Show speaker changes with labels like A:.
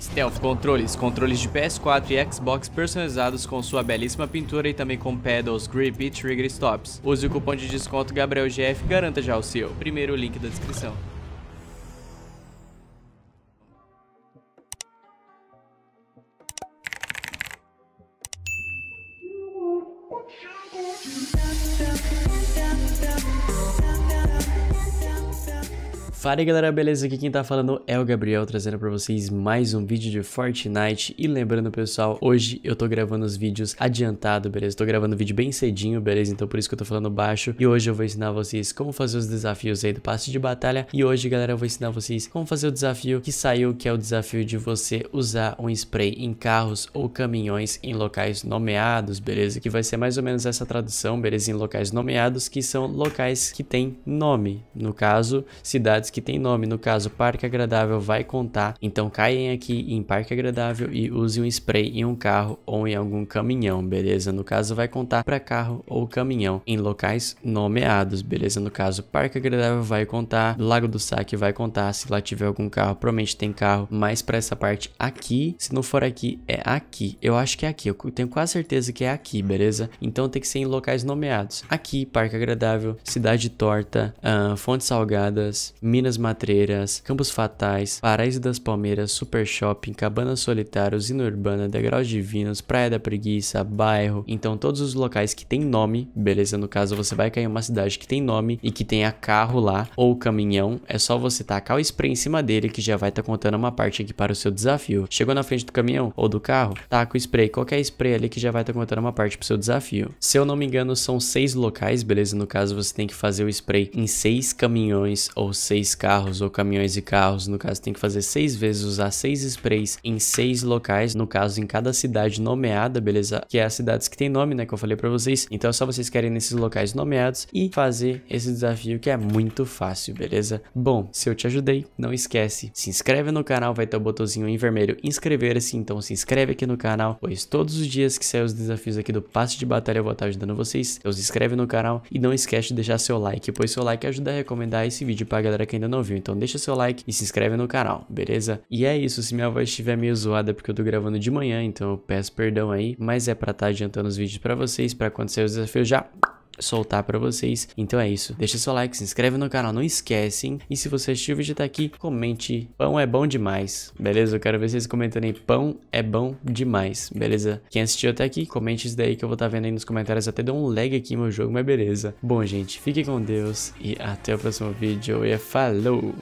A: Stealth Controles, controles de PS4 e Xbox personalizados com sua belíssima pintura e também com pedals, grip e trigger stops. Use o cupom de desconto GabrielGF e garanta já o seu. Primeiro link da descrição. Fala aí galera, beleza? Aqui quem tá falando é o Gabriel, trazendo pra vocês mais um vídeo de Fortnite. E lembrando pessoal, hoje eu tô gravando os vídeos adiantado, beleza? Tô gravando o vídeo bem cedinho, beleza? Então por isso que eu tô falando baixo. E hoje eu vou ensinar vocês como fazer os desafios aí do passe de batalha. E hoje galera, eu vou ensinar vocês como fazer o desafio que saiu, que é o desafio de você usar um spray em carros ou caminhões em locais nomeados, beleza? Que vai ser mais ou menos essa tradução, beleza? Em locais nomeados, que são locais que tem nome. No caso, cidades que que tem nome, no caso Parque Agradável vai contar, então caem aqui em Parque Agradável e use um spray em um carro ou em algum caminhão, beleza? No caso vai contar para carro ou caminhão em locais nomeados, beleza? No caso Parque Agradável vai contar, Lago do Saque vai contar, se lá tiver algum carro, provavelmente tem carro, mas para essa parte aqui, se não for aqui, é aqui. Eu acho que é aqui, eu tenho quase certeza que é aqui, beleza? Então tem que ser em locais nomeados. Aqui, Parque Agradável, Cidade Torta, uh, Fontes Salgadas, Minas Matreiras, Campos Fatais, Paraíso das Palmeiras, Super Shopping, Cabana Solitário, Zina Urbana, Degraus Divinos, Praia da Preguiça, Bairro. Então todos os locais que tem nome, beleza? No caso você vai cair em uma cidade que tem nome e que tenha carro lá ou caminhão, é só você tacar o spray em cima dele que já vai estar tá contando uma parte aqui para o seu desafio. Chegou na frente do caminhão ou do carro, taca o spray, qualquer spray ali que já vai estar tá contando uma parte para o seu desafio. Se eu não me engano são seis locais, beleza? No caso você tem que fazer o spray em seis caminhões ou seis seis carros ou caminhões e carros, no caso tem que fazer seis vezes, usar seis sprays em seis locais, no caso em cada cidade nomeada, beleza? Que é as cidades que tem nome, né, que eu falei pra vocês. Então é só vocês querem nesses locais nomeados e fazer esse desafio que é muito fácil, beleza? Bom, se eu te ajudei, não esquece, se inscreve no canal, vai ter o botãozinho em vermelho inscrever-se, então se inscreve aqui no canal, pois todos os dias que saem os desafios aqui do Passe de Batalha eu vou estar ajudando vocês. Então se inscreve no canal e não esquece de deixar seu like, pois seu like ajuda a recomendar esse vídeo pra galera que ainda não viu. Então deixa seu like e se inscreve no canal, beleza? E é isso, se minha voz estiver meio zoada é porque eu tô gravando de manhã, então eu peço perdão aí, mas é pra estar tá adiantando os vídeos pra vocês, pra acontecer os desafios já soltar para vocês. Então é isso. Deixa seu like, se inscreve no canal, não esquecem. E se você assistiu o vídeo até aqui, comente pão é bom demais, beleza? Eu quero ver vocês comentando aí pão é bom demais, beleza? Quem assistiu até aqui, comente isso daí que eu vou estar tá vendo aí nos comentários. Até deu um lag aqui meu jogo, mas beleza. Bom, gente, fique com Deus e até o próximo vídeo e falou!